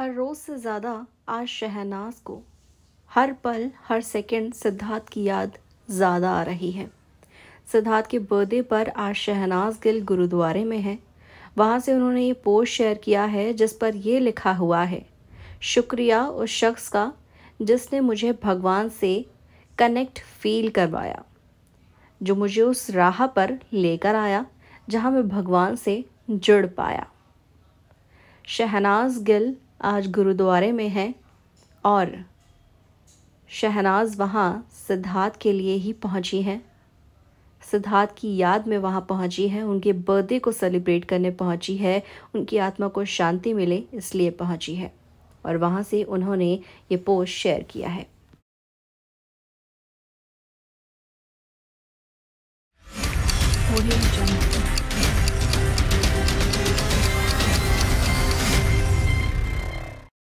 हर रोज़ से ज़्यादा आज शहनाज को हर पल हर सेकंड सिद्धार्थ की याद ज़्यादा आ रही है सिद्धार्थ के बर्थडे पर आज शहनाज गिल गुरुद्वारे में है वहाँ से उन्होंने ये पोस्ट शेयर किया है जिस पर ये लिखा हुआ है शुक्रिया उस शख्स का जिसने मुझे भगवान से कनेक्ट फील करवाया जो मुझे उस राह पर लेकर आया जहाँ मैं भगवान से जुड़ पाया शहनाज गिल आज गुरुद्वारे में है और शहनाज वहाँ सिद्धार्थ के लिए ही पहुँची हैं सिद्धार्थ की याद में वहाँ पहुँची है उनके बर्थडे को सेलिब्रेट करने पहुँची है उनकी आत्मा को शांति मिले इसलिए पहुँची है और वहाँ से उन्होंने ये पोस्ट शेयर किया है